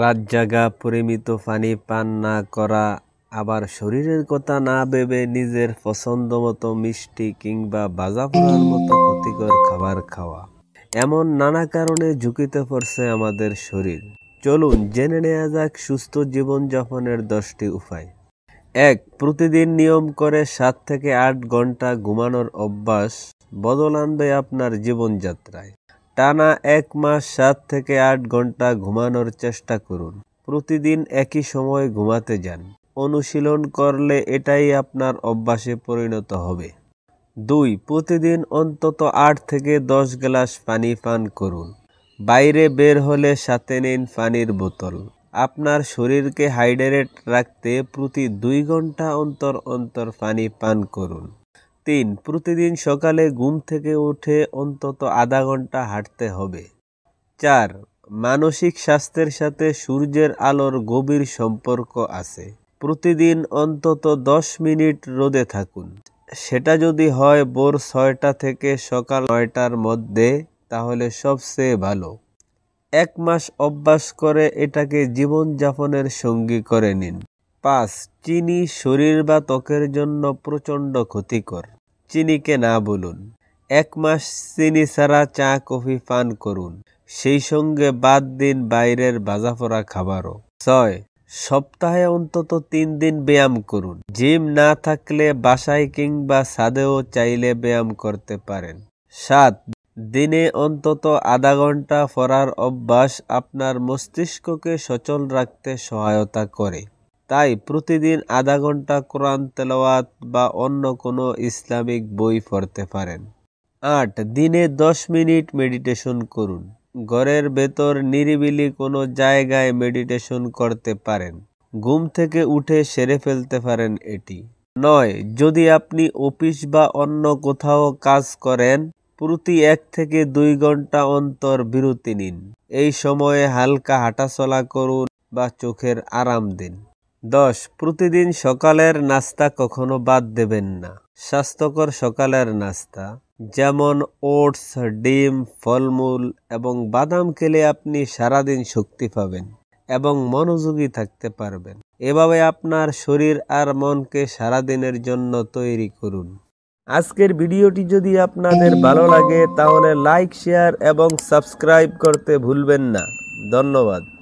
রাত জাগা পরিমিত পানি পান না করা আবার শরীরের কথা না ভেবে নিজের পছন্দ মতো মিষ্টি কিংবা বাজা পড়ার মতো ক্ষতিকর খাবার খাওয়া এমন নানা কারণে ঝুঁকিতে পড়ছে আমাদের শরীর চলুন জেনে নেওয়া যাক সুস্থ জীবনযাপনের দশটি উপায় এক প্রতিদিন নিয়ম করে সাত থেকে আট ঘন্টা ঘুমানোর অভ্যাস বদল আনবে আপনার জীবনযাত্রায় টানা এক মাস সাত থেকে আট ঘন্টা ঘুমানোর চেষ্টা করুন প্রতিদিন একই সময় ঘুমাতে যান অনুশীলন করলে এটাই আপনার অভ্যাসে পরিণত হবে দুই প্রতিদিন অন্তত আট থেকে দশ গ্লাস পানি পান করুন বাইরে বের হলে সাথে নিন পানির বোতল আপনার শরীরকে হাইড্রেট রাখতে প্রতি দুই ঘন্টা অন্তর অন্তর পানি পান করুন তিন প্রতিদিন সকালে ঘুম থেকে উঠে অন্তত আধা ঘন্টা হাঁটতে হবে চার মানসিক স্বাস্থ্যের সাথে সূর্যের আলোর গভীর সম্পর্ক আছে প্রতিদিন অন্তত দশ মিনিট রোদে থাকুন সেটা যদি হয় ভোর ছয়টা থেকে সকাল নয়টার মধ্যে তাহলে সবচেয়ে ভালো এক মাস অভ্যাস করে এটাকে জীবনযাপনের সঙ্গী করে নিন পাঁচ চিনি শরীর বা ত্বকের জন্য প্রচণ্ড ক্ষতিকর চিনিকে না বলুন এক মাস চিনি ছাড়া চা কফি পান করুন সেই সঙ্গে বাদ দিন বাইরের বাজাফোরা খাবারও ছয় সপ্তাহে অন্তত তিন দিন ব্যায়াম করুন জিম না থাকলে বাসায় কিংবা ছাদেও চাইলে ব্যায়াম করতে পারেন সাত দিনে অন্তত আধা ঘন্টা ফরার অভ্যাস আপনার মস্তিষ্ককে সচল রাখতে সহায়তা করে তাই প্রতিদিন আধা ঘন্টা কোরআন তেলাওয়াত বা অন্য কোনো ইসলামিক বই পড়তে পারেন আট দিনে দশ মিনিট মেডিটেশন করুন ঘরের ভেতর নিরিবিলি কোনো জায়গায় মেডিটেশন করতে পারেন ঘুম থেকে উঠে সেরে ফেলতে পারেন এটি নয় যদি আপনি অফিস বা অন্য কোথাও কাজ করেন প্রতি এক থেকে দুই ঘন্টা অন্তর বিরতি নিন এই সময়ে হালকা হাঁটাচলা করুন বা চোখের আরাম দিন দশ প্রতিদিন সকালের নাস্তা কখনো বাদ দেবেন না স্বাস্থ্যকর সকালের নাস্তা যেমন ওটস ডিম ফলমূল এবং বাদাম খেলে আপনি সারাদিন শক্তি পাবেন এবং মনোযোগী থাকতে পারবেন এভাবে আপনার শরীর আর মনকে সারাদিনের জন্য তৈরি করুন আজকের ভিডিওটি যদি আপনাদের ভালো লাগে তাহলে লাইক শেয়ার এবং সাবস্ক্রাইব করতে ভুলবেন না ধন্যবাদ